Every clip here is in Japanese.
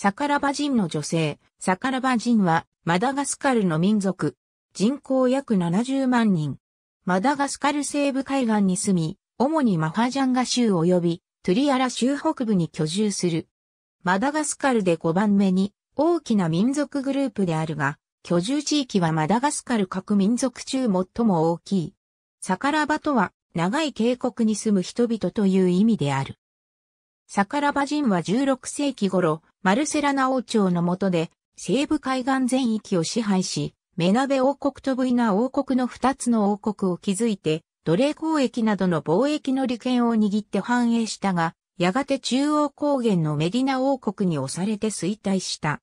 サカラバ人の女性、サカラバ人は、マダガスカルの民族、人口約70万人。マダガスカル西部海岸に住み、主にマハジャンガ州及び、トゥリアラ州北部に居住する。マダガスカルで5番目に、大きな民族グループであるが、居住地域はマダガスカル各民族中最も大きい。サカラバとは、長い渓谷に住む人々という意味である。サカラバ人は16世紀頃、マルセラナ王朝の下で、西部海岸全域を支配し、メナベ王国とブイナ王国の二つの王国を築いて、奴隷交易などの貿易の利権を握って繁栄したが、やがて中央高原のメディナ王国に押されて衰退した。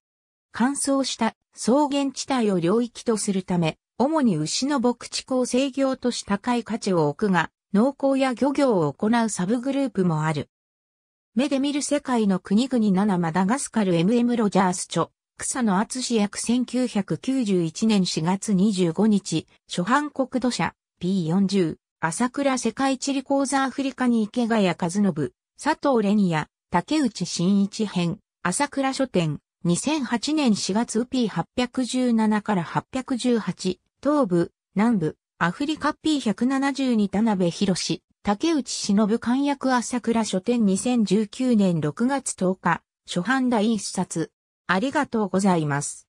乾燥した草原地帯を領域とするため、主に牛の牧畜を制業とし高い価値を置くが、農耕や漁業を行うサブグループもある。目で見る世界の国々7マダガスカル MM ロジャース著、草野厚志役1991年4月25日、初版国土社 P40、朝倉世界地理講座アフリカに池谷和信、佐藤レニア、竹内真一編、朝倉書店、2008年4月 P817 から818、東部、南部、アフリカ P172 田辺博士、竹内忍勘役朝倉書店2019年6月10日、初版第一冊。ありがとうございます。